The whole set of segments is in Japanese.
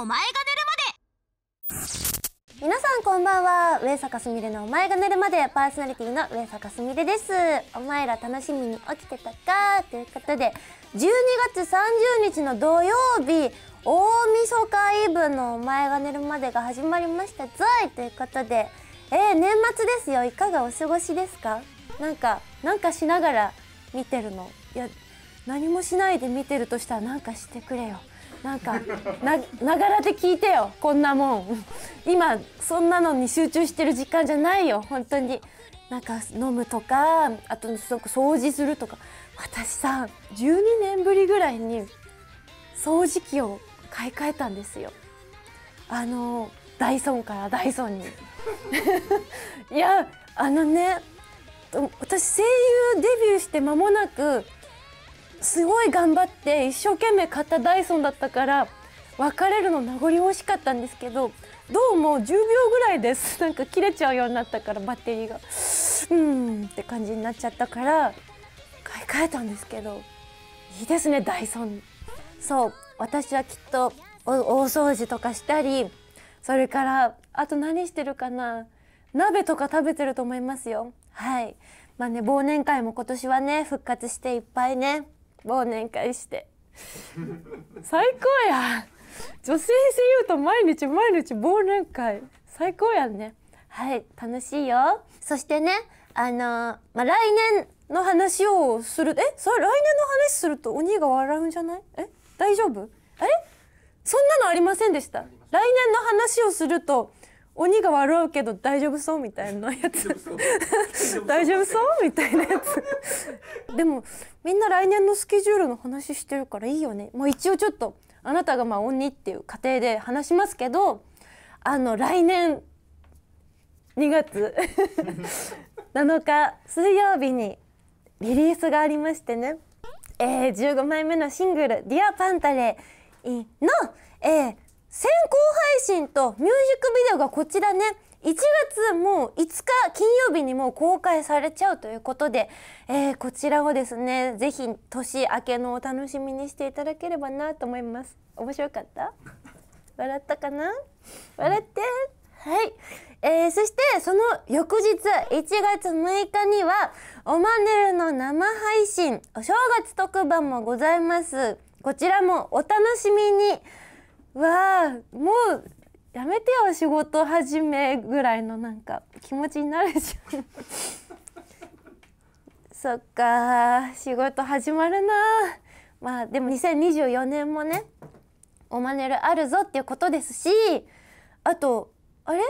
お前が寝るまで皆さんこんばんは上坂すみれのお前が寝るまでパーソナリティの上坂すみれですお前ら楽しみに起きてたかということで12月30日の土曜日大晦日イブのお前が寝るまでが始まりましたぞいということでえー、年末ですよいかがお過ごしですかなんかなんかしながら見てるのいや何もしないで見てるとしたらなんかしてくれよなんかながらで聞いてよこんなもん今そんなのに集中してる時間じゃないよ本当になんか飲むとかあと掃除するとか私さ12年ぶりぐらいに掃除機を買い替えたんですよあのダイソンからダイソンに いやあのね私声優デビューして間もなくすごい頑張って一生懸命買ったダイソンだったから別れるの名残惜しかったんですけどどうも10秒ぐらいです なんか切れちゃうようになったからバッテリーがうーんって感じになっちゃったから買い替えたんですけどいいですねダイソンそう私はきっと大掃除とかしたりそれからあと何してるかな鍋とか食べてると思いますよはいまあね忘年会も今年はね復活していっぱいね忘年会して最高や女性声優と毎日毎日忘年会最高やんねはい楽しいよそしてねあのー、まあ、来年の話をするえそれ来年の話すると鬼が笑うんじゃないえ大丈夫えそんなのありませんでした来年の話をすると鬼が笑うけど大丈夫そうみたいなやつ 大丈夫そうみたいなやつ でもみんな来年のスケジュールの話してるからいいよねもう一応ちょっとあなたがまあ鬼っていう過程で話しますけどあの来年2月7 日水曜日にリリースがありましてね、えー、15枚目のシングル「ディアパンタレの、えー、先行配信とミュージックビデオがこちらね1月もう5日金曜日にもう公開されちゃうということで、えー、こちらをですねぜひ年明けのお楽しみにしていただければなと思います面白かった笑ったかな笑ってはいえー、そしてその翌日1月6日にはおまねるの生配信お正月特番もございますこちらもお楽しみにわあもうやめてよ仕事始めぐらいのなんか気持ちになるじゃんそっか仕事始まるなまあでも2024年もねおマネルあるぞっていうことですしあとあれ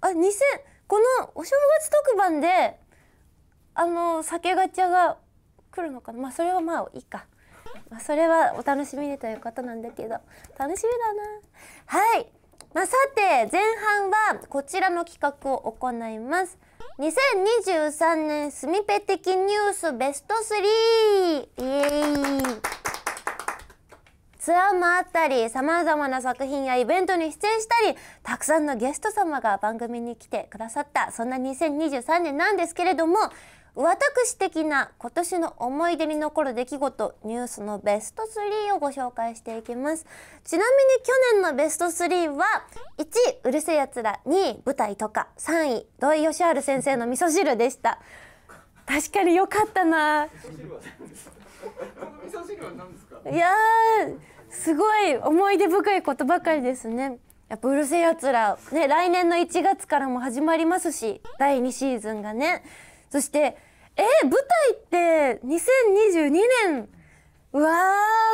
あ2000このお正月特番であの酒ガチャが来るのかなまあそれはまあいいかまあ、それはお楽しみでということなんだけど楽しみだなはいまあ、さて前半はこちらの企画を行います2023年スミペ的ニュースベスト3イエーイツアーもあったりさまざまな作品やイベントに出演したりたくさんのゲスト様が番組に来てくださったそんな2023年なんですけれども私的な今年の思い出に残る出来事ニュースのベスト3をご紹介していきますちなみに去年のベスト3は1位うるせえやつら2位舞台とか3位土井善晴先生の味噌汁でした確かに良かったないやすごい思い出深いことばかりですねやっぱうるせえやつらね来年の1月からも始まりますし第2シーズンがねそして、えー、舞台って2022年、うわ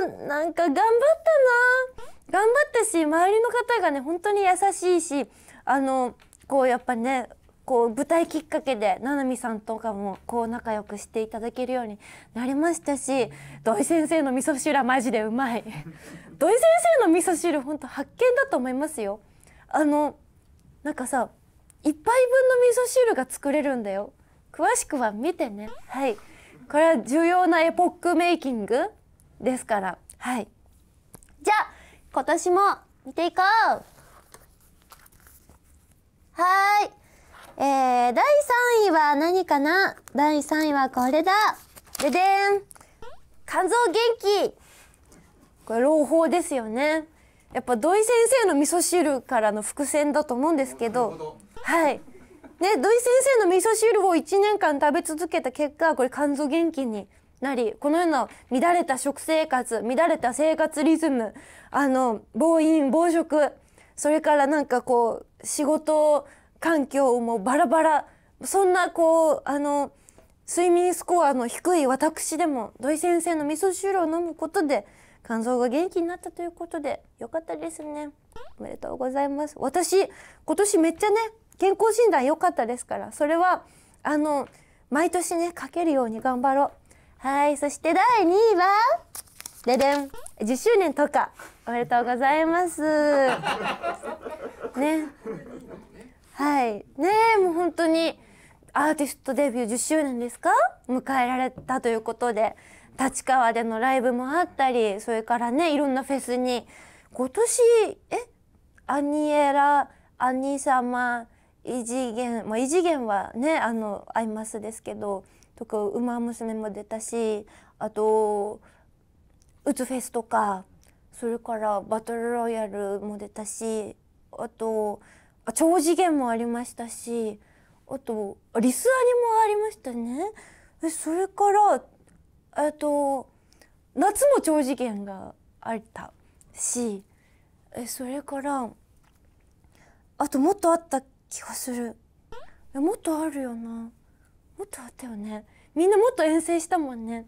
ー、なんか頑張ったな頑張ったし、周りの方がね、本当に優しいし、あの、こうやっぱね、こう舞台きっかけでななみさんとかもこう仲良くしていただけるようになりましたし土井先生の味噌汁はマジでうまい 土井先生の味噌汁ほんと発見だと思いますよあのなんかさ一杯分の味噌汁が作れるんだよ詳しくは見てねはいこれは重要なエポックメイキングですからはいじゃあ今年も見ていこうはいえー、第3位は何かな第3位はこれだででん肝臓元気これ朗報ですよねやっぱ土井先生の味噌汁からの伏線だと思うんですけどはいね、土井先生の味噌汁を1年間食べ続けた結果これ肝臓元気になりこのような乱れた食生活乱れた生活リズムあの暴飲暴食それからなんかこう仕事環境もバラバラそんなこうあの睡眠スコアの低い私でも土井先生の味噌汁を飲むことで肝臓が元気になったということでよかったですねおめでとうございます私今年めっちゃね健康診断良かったですからそれはあの毎年ね書けるように頑張ろうはいそして第2位はででん10周年とかおめでとうございますねはいねもう本当にアーティストデビュー10周年ですか迎えられたということで立川でのライブもあったりそれからねいろんなフェスに今年えアニエラア兄様異次元、まあ、異次元はねあのアイマスですけどとか「ウマ娘」も出たしあと「うつフェス」とかそれから「バトルロイヤル」も出たしあとあ「超次元」もありましたしあと「リスアニ」もありましたね。それからえっと夏も超次元があったしえそれからあともっとあった気がするもっとあるよなもっとあったよねみんなもっと遠征したもんね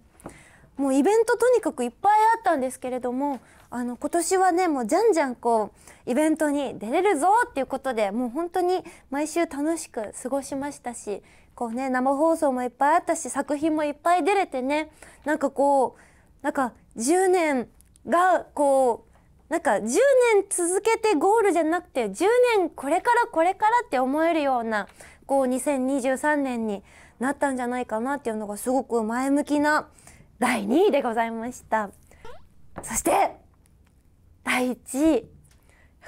もうイベントとにかくいっぱいあったんですけれどもあの今年はねもうじゃんじゃんこうイベントに出れるぞっていうことでもう本当に毎週楽しく過ごしましたしこうね生放送もいっぱいあったし作品もいっぱい出れてねなんかこうなんか10年がこうなんか10年続けてゴールじゃなくて10年これからこれからって思えるようなこう2023年になったんじゃないかなっていうのがすごく前向きな第2位でございましたそして第1位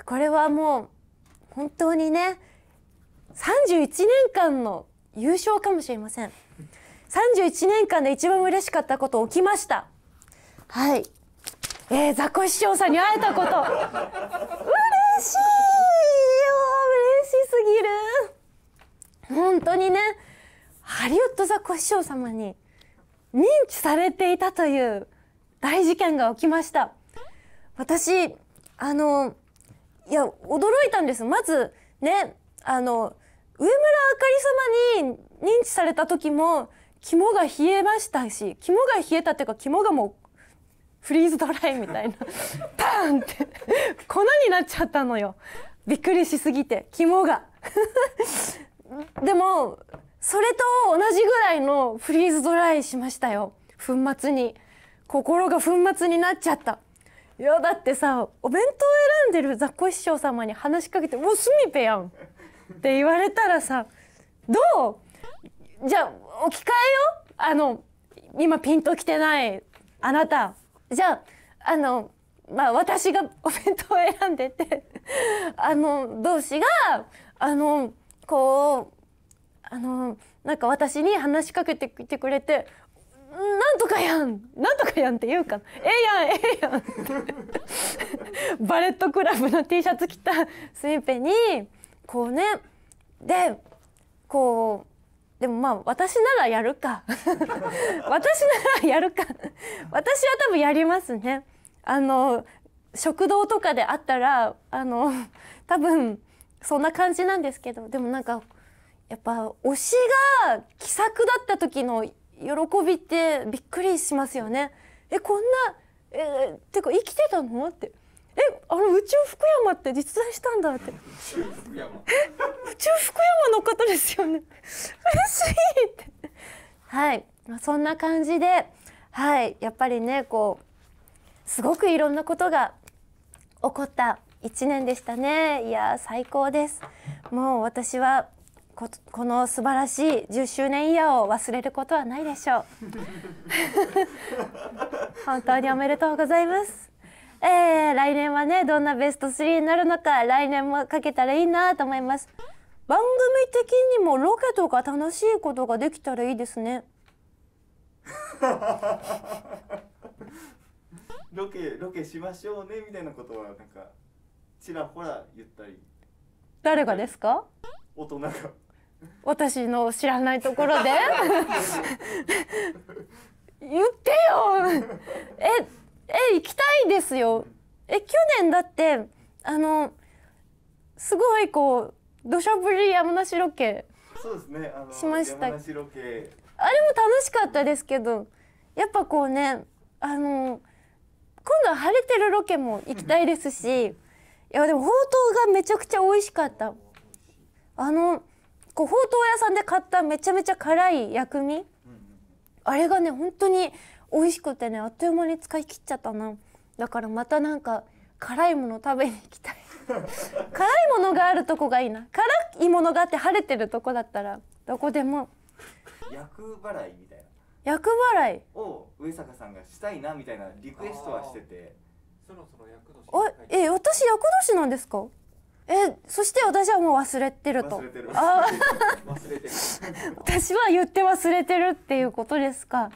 これはもう本当にね31年間の優勝かもしれません31年間で一番嬉しかったこと起きましたはいえー、ザコシショウさんに会えたこと嬉しいよ嬉しすぎる本当にねハリウッドザコシショウ様に認知されていたという大事件が起きました私あのいや驚いたんですまずねあの上村あかり様に認知された時も肝が冷えましたし肝が冷えたっていうか肝がもうフリーズドライみたいなパ ーンって粉になっちゃったのよびっくりしすぎて肝が でもそれと同じぐらいのフリーズドライしましたよ粉末に心が粉末になっちゃったいやだってさお弁当選んでる雑魚師匠様に話しかけて「おすみぺやん」って言われたらさどうじゃあ置き換えよあの今ピンときてないあなたじゃああのまあ私がお弁当を選んでて あの同士があのこうあのなんか私に話しかけてきてくれて「なんとかやんなんとかやん」って言うか「ええやんええやん」バレットクラブの T シャツ着たスミペにこうねでこうでもまあ私ならやるか 私ならやるか私は多分やりますねあの食堂とかであったらあの多分そんな感じなんですけどでもなんかやっぱ推しが気さくだった時の喜びってびっくりしますよねえこんなえー、てか生きてたのってえあの宇宙福山って実在したんだってえ宇宙福山の方ですよね嬉しいってはいそんな感じではいやっぱりねこうすごくいろんなことが起こった1年でしたねいや最高ですもう私はここの素晴らしい10周年イヤーを忘れることはないでしょう 本当におめでとうございますえー、来年はねどんなベスト3になるのか来年もかけたらいいなと思います番組的にもロケとか楽しいことができたらいいですね ロケロケしましょうねみたいなことはなんかちらほら言ったり誰がですか大人が私の知らないところで 言ってよええ行きたいですよえ去年だってあのすごいこう土砂降り山梨ロケそうですねあのしましたあれも楽しかったですけどやっぱこうねあの今度は晴れてるロケも行きたいですしいやでもほうとうがめちゃくちゃ美味しかったあのこうほうとう屋さんで買っためちゃめちゃ辛い薬味、あれがね本当に美味しくてねあっという間に使い切っちゃったなだからまたなんか辛いもの食べに行きたい 辛いものがあるとこがいいな辛いものがあって晴れてるとこだったらどこでも厄払いみたいな厄払いを上坂さんがしたいなみたいなリクエストはしててそろそろ厄年あえ私厄年なんですかえそして私はもう忘れてるとあ 私は言って忘れてるっていうことですか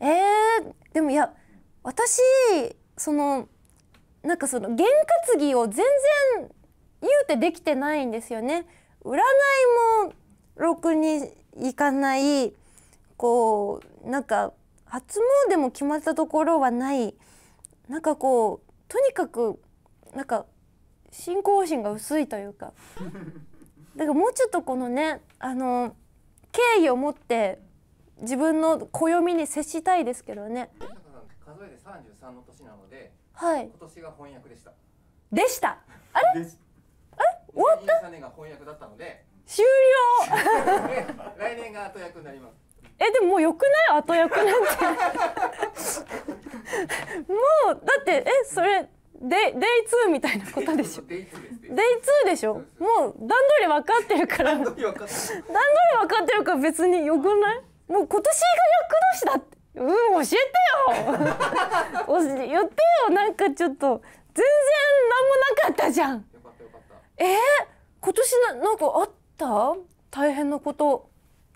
えー、でもいや私そのなんかその験担ぎを全然言うてできてないんですよね。占いもろくに行かないこうなんか初詣も決まったところはないなんかこうとにかくなんか信仰心が薄いというか だからもうちょっとこのねあの敬意を持って自分の暦に接したいですけどね。数えて三十三の年なので、はい。今年が翻訳でした。でした。あれ？あ終わった？三年が翻訳だったので。終了。来年が後役になります。えでももう良くない後役なんて もうだってえそれデイデイツーみたいなことでしょ。デイツーでしょ。もう段取り分かってるから。段取り分かってるから別によくない？もう今年が厄年だってうん教えてよ言ってよなんかちょっと全然何もなかったじゃんえー、今年ななんかあった大変なこと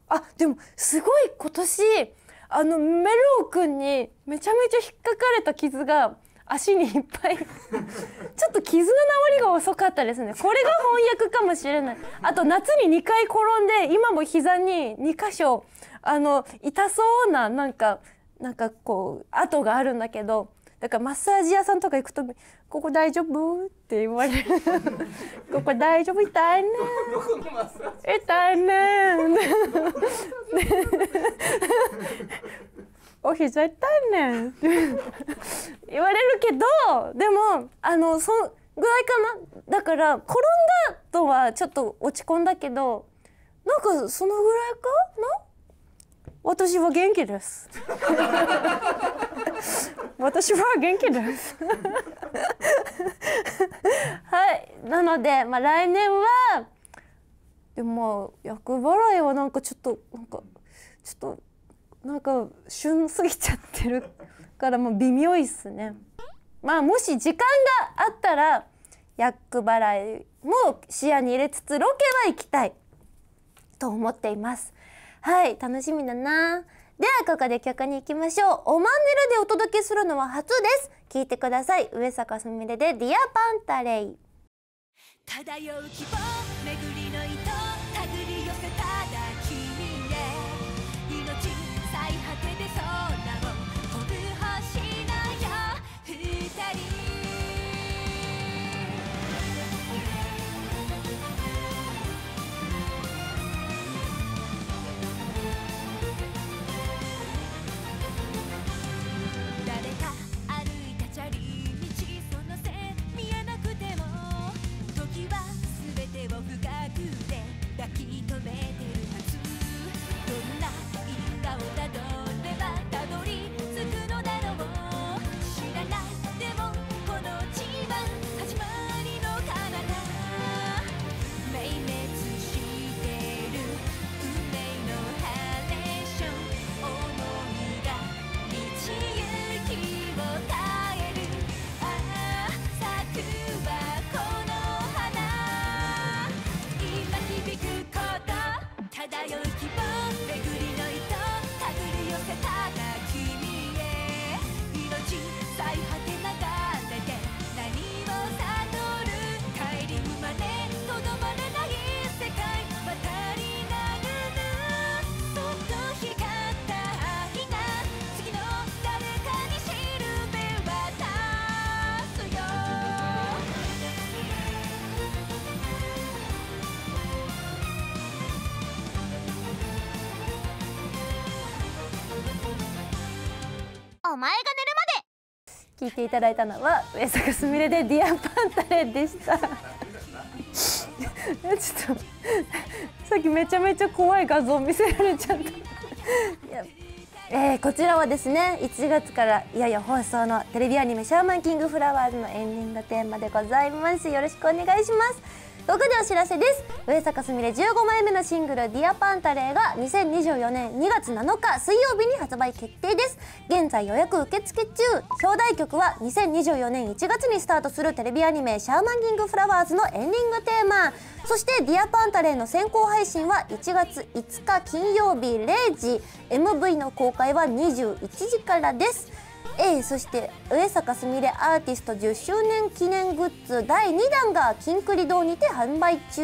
あでもすごい今年あのメロウ君にめちゃめちゃ引っかかれた傷が足にいっぱい ちょっと傷の治りが遅かったですねこれが翻訳かもしれないあと夏に2回転んで今も膝に2箇所あの痛そうななんかなんかこう跡があるんだけどだからマッサージ屋さんとか行くと「ここ大丈夫?」って言われる「ここ大丈夫痛いね」「痛いね」お膝痛いね言われるけどでもあのそのぐらいかなだから転んだとはちょっと落ち込んだけどなんかそのぐらいかな私は元気です。私は元気ですはいなので、まあ、来年はでも厄払いはなんかちょっとなんかちょっとなんか旬すぎちゃってるからもう微妙いっすね。まあもし時間があったら厄払いも視野に入れつつロケは行きたいと思っています。はい楽しみだなではここで曲に行きましょうおまんねるでお届けするのは初です聞いてください上坂すみれでディアパンタレイ漂う希望前が寝るまで聞いていただいたのは上坂すみれでディアパンタレでした ちょっとさっきめちゃめちゃ怖い画像見せられちゃったいや、えー、こちらはですね1月からいよいよ放送のテレビアニメ「シャーマンキングフラワーズ」のエンディングテーマでございますよろしくお願いしますここでお知らせです上坂すみれ15枚目のシングル「ディアパンタレーが2024年2月7日水曜日に発売決定です現在予約受付中表題曲は2024年1月にスタートするテレビアニメ「シャーマンキングフラワーズ」のエンディングテーマそして「ディアパンタレーの先行配信は1月5日金曜日0時 MV の公開は21時からです A そして上坂すみれアーティスト10周年記念グッズ第2弾がキンクリ堂にて販売中、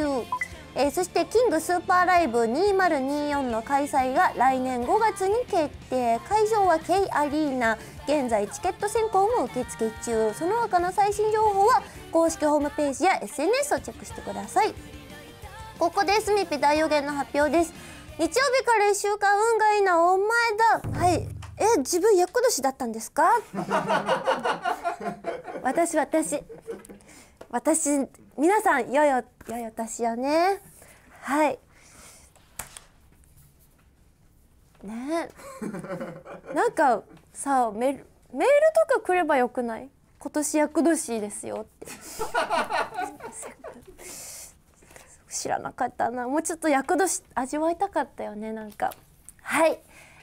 えそしてキングスーパーライブ2024の開催が来年5月に決定会場は K アリーナ現在チケット選考も受付中その他の最新情報は公式ホームページや SNS をチェックしてくださいここでスミピ大予言の発表です日曜日から1週間運がいいなお前だはいえ自分厄年だったんですか 私私私皆さんよよよよ私よねはいねなんかさあメメールとか来ればよくない今年厄年ですよって 知らなかったなもうちょっと厄年味わいたかったよねなんかはい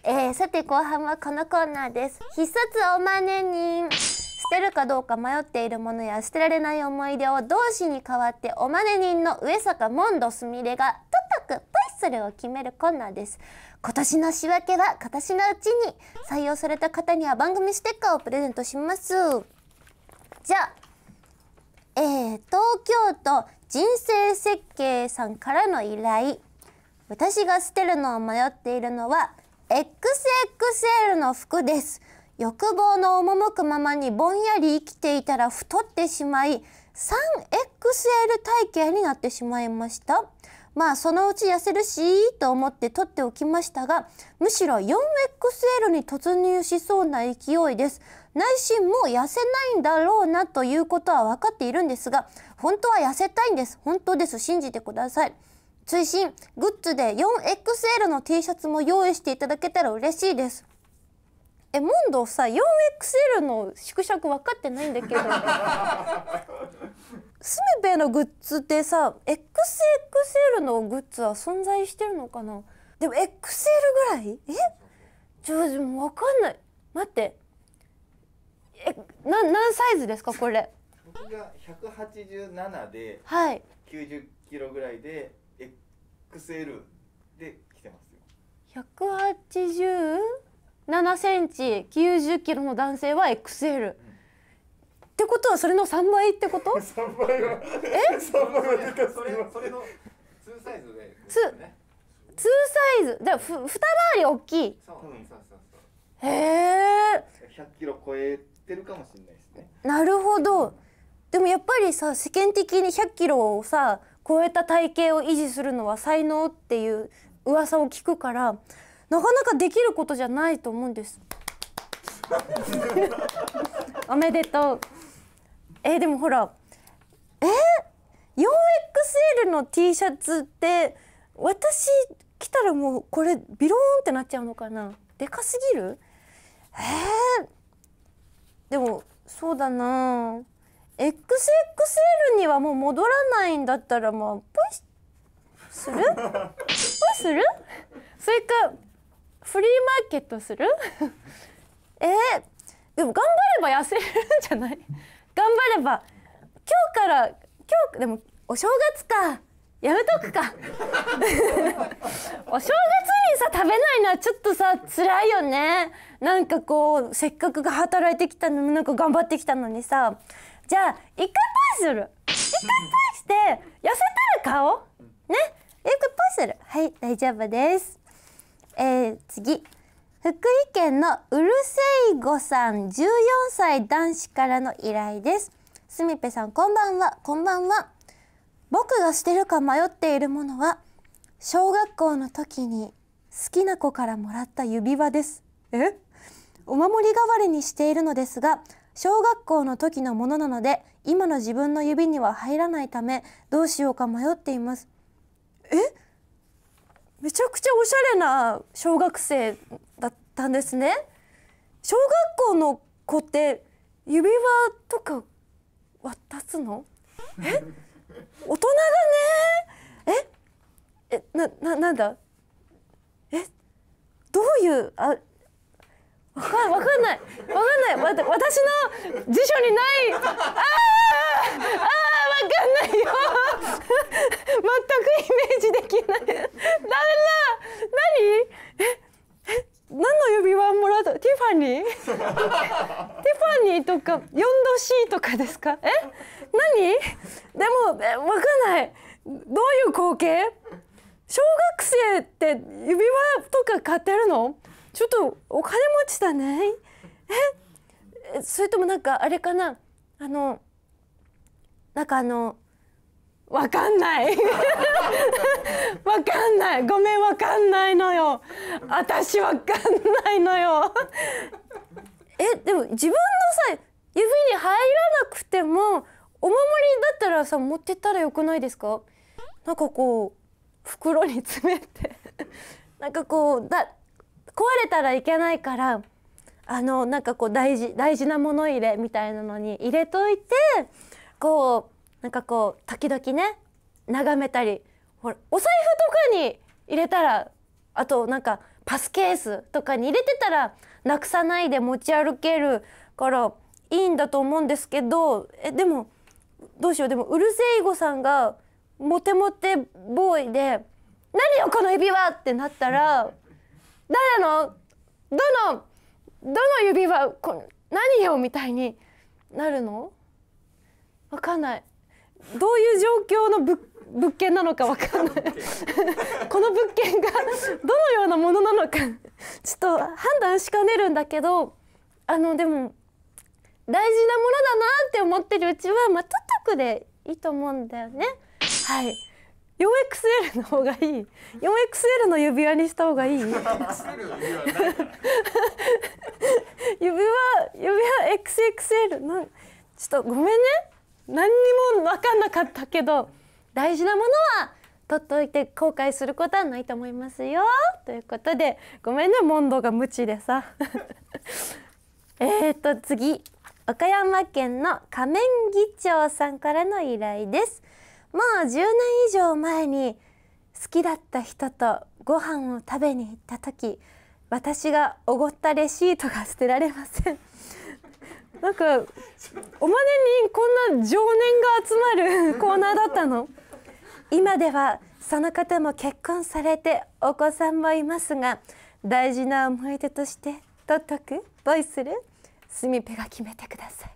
えー、さて後半はこのコーナーです必殺おまね人捨てるかどうか迷っているものや捨てられない思い出を同志に代わっておまね人の上坂モンドすみれがとっとくそれを決めるコーナーです今年の仕分けは今年のうちに採用された方には番組ステッカーをプレゼントしますじゃあえー、東京都人生設計さんからの依頼私が捨てるのを迷っているのは XXL の服です欲望の赴くままにぼんやり生きていたら太ってしまい 3XL 体型になってしまいましたまあそのうち痩せるしと思って取っておきましたがむしろ 4XL に突入しそうな勢いです内心もう痩せないんだろうなということは分かっているんですが本当は痩せたいんです本当です信じてください追伸グッズで 4XL の T シャツも用意していただけたら嬉しいですえモンドさ 4XL の縮尺分かってないんだけど スミペのグッズってさ XXL のグッズは存在してるのかなでも XL ぐらいえちょっと分かんない待ってえな何サイズですかこれ僕が187で、はい、90キロぐらいで XL で来てますよ。187センチ90キロの男性は XL、うん、ってことはそれの3倍ってこと ?3 倍はえ ?3 倍はでかすぎますそれの2サイズでですね2サイズでふ二回り大きいそうそうそへえ100キロ超えてるかもしれないですねなるほどでもやっぱりさ世間的に100キロをさ超えた体型を維持するのは才能っていう噂を聞くからなかなかできることじゃないと思うんです おめでとうえー、でもほらえー、4XL の T シャツって私来たらもうこれビローンってなっちゃうのかなでかすぎるえー、でもそうだなあ XXL にはもう戻らないんだったらもうプイするプ イするそれかフリーマーケットする えー、でも頑張れば痩せるんじゃない 頑張れば今日から今日でもお正月かやめとくかお正月にさ食べないのはちょっとさ辛いよねなんかこうせっかくが働いてきたのになんか頑張ってきたのにさじゃあ一回ポイする一回ポイして痩せたる顔ね一回ポイするはい大丈夫ですえー、次福井県のうるせいごさん14歳男子からの依頼ですすみぺさんこんばんはこんばんは僕がしてるか迷っているものは小学校の時に好きな子からもらった指輪ですえお守り代わりにしているのですが小学校の時のものなので今の自分の指には入らないためどうしようか迷っていますえめちゃくちゃおしゃれな小学生だったんですね小学校の子って指輪とか渡すのえ大人だねええなななんだえどういうあわかわかんないわかんないわ私の辞書にないあーあーわかんないよ全くイメージできないだめだ何ええ何の指輪もらっティファニーティファニーとか 4°C とかですかえ何でもえ分かんないどういう光景小学生って指輪とか買ってるのちょっとお金持ちだねえそれともなんかあれかなあのなんかあのわかんない わかんないごめんわかんないのよ私わかんないのよえでも自分のさ指に入らなくてもお守りだったらさ持ってったらよくないですかなんかこう袋に詰めてなんかこうだ壊れたらいけないからあのなんかこう大事大事なもの入れみたいなのに入れといてこうなんかこう時々ね眺めたりほらお財布とかに入れたらあとなんかパスケースとかに入れてたらなくさないで持ち歩けるからいいんだと思うんですけどえでもどうしようでもうるせえいごさんがモテモテボーイで「何よこの指輪!」ってなったら。誰のどのどの指はこ何よみたいになるの分かんないどういう状況の物物件なのか分かんないこの物件がどのようなものなのかちょっと判断しかねるんだけどあのでも大事なものだなって思ってるうちはまあ取っとくでいいと思うんだよねはい 4XL の方がいい 4XL の指輪にした方がいい指輪指輪 XXL なんちょっとごめんね何にも分かんなかったけど大事なものは取っといて後悔することはないと思いますよということでごめんね問答が無知でさ えっと次岡山県の仮面議長さんからの依頼ですもう10年以上前に好きだった人とご飯を食べに行った時私がおごったレシートが捨てられません なんかおまねにこんな情念が集まるコーナーだったの今ではその方も結婚されてお子さんもいますが大事な思い出として取っとくボイスルスミペが決めてくださ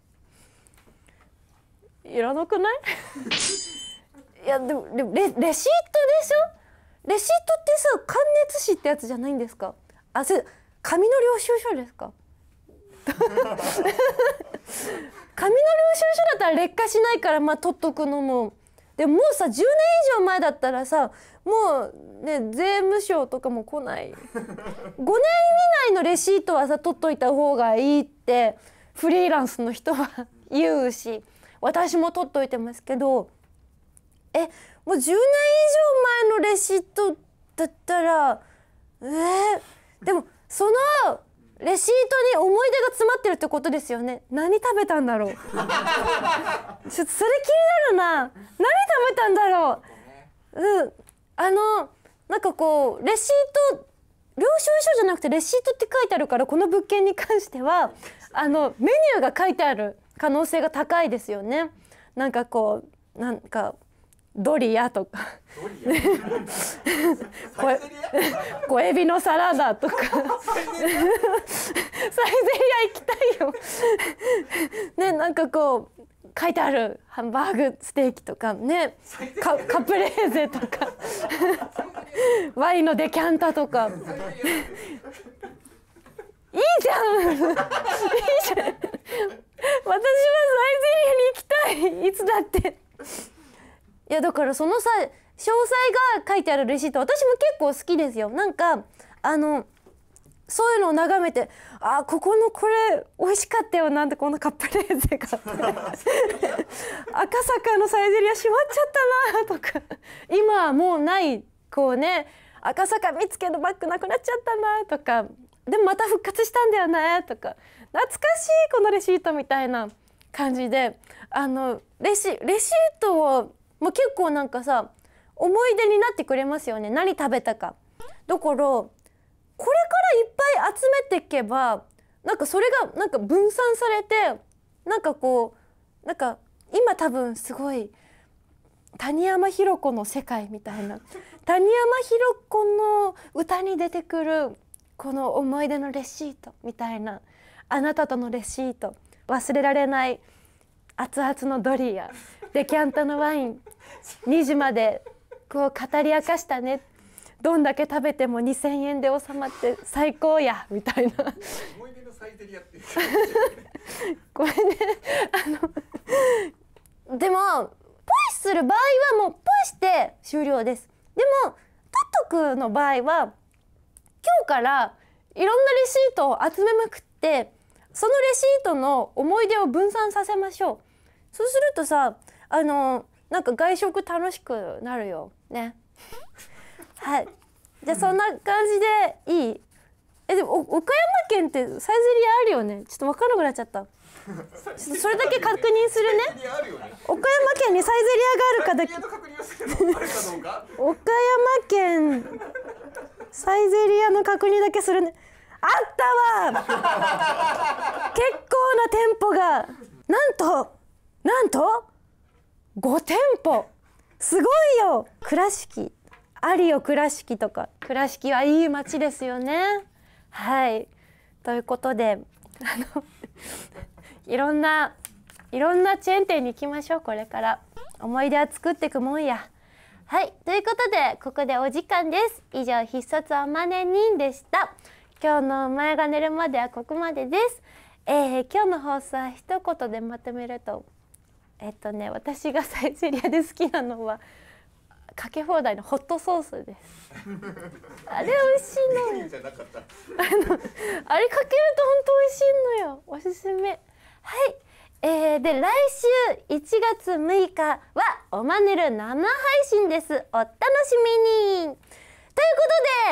いいらなくないいやでもレレシートでしょレシートってさ感熱紙ってやつじゃないんですかあそれ紙の領収書ですか 紙の領収書だったら劣化しないからまあ取っとくのもでももうさ10年以上前だったらさもうね税務署とかも来ない5年以内のレシートはさ取っといた方がいいってフリーランスの人は 言うし私も取っといてますけどえもう10年以上前のレシートだったらえー、でもそのレシートに思い出が詰まってるってことですよね何食べたんだろう ちょっとそれ気になるな何食べたんだろううんあのなんかこうレシート領収書じゃなくてレシートって書いてあるからこの物件に関してはあのメニューが書いてある可能性が高いですよねなんかこうなんかドリアとか 小エビのサラダとかサイゼリア行きたいよねなんかこう書いてあるハンバーグステーキとかねかカプレーゼとかワインのデキャンタとかいいじゃんいいじゃん私はサイゼリアに行きたいいつだって。いやだからそのさ詳細が書いてあるレシート私も結構好きですよ。なんかあのそういうのを眺めてあここのこれ美味しかったよなんてこのカップレーゼ買って赤坂のサイゼリア閉まっちゃったなとか今はもうないこうね赤坂見つけのバッグなくなっちゃったなとかでもまた復活したんだよねとか懐かしいこのレシートみたいな感じであのレシレシートをまあ、結構なんかさ思い出になってくれますよね何食べたか。だからこれからいっぱい集めていけばなんかそれがなんか分散されてなんかこうなんか今多分すごい谷山ひろ子の世界みたいな 谷山ひろ子の歌に出てくるこの思い出のレシートみたいなあなたとのレシート忘れられない熱々のドリアデキャンタのワイン2 時までこう語り明かしたねどんだけ食べても2,000円で収まって最高やみたいな。思い出のサイゼリってこれねあのでもポイする場合はもうポイして終了です。でもトット君の場合は今日からいろんなレシートを集めまくってそのレシートの思い出を分散させましょう。そうするとさあのなんか外食楽しくなるよね はいじゃあそんな感じでいいえでも岡山県ってサイゼリアあるよねちょっと分からなくなっちゃったそれだけ確認するね、ね、岡山県にサイゼリアがあるかだけ岡山県サイゼリアの確認だけするねあったわ 結構な店舗がなんとなんと5店舗すごいよ倉敷あ有よ倉敷とか倉敷はいい街ですよねはいということであの いろんないろんなチェーン店に行きましょうこれから思い出は作っていくもんやはいということでここでお時間です以上必殺あまね人でした今日のお前が寝るまではここまでですえー、今日の放送は一言でまとめるとえっとね私がサイゼリアで好きなのはかけ放題のホットソースです あれ美味しいのあれかけると本当美味しいのよおすすめはいえー、で来週1月6日は「おまねる生配信」ですお楽しみにというこ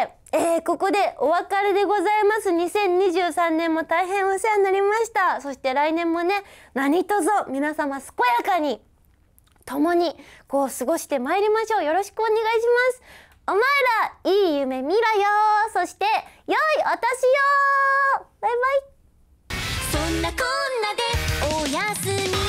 とでえー、ここでお別れでございます2023年も大変お世話になりましたそして来年もね何卒皆様健やかに共にこう過ごしてまいりましょうよろしくお願いしますお前らいい夢見ろよそして良いお年よバイバイそんなこんなでおやすみ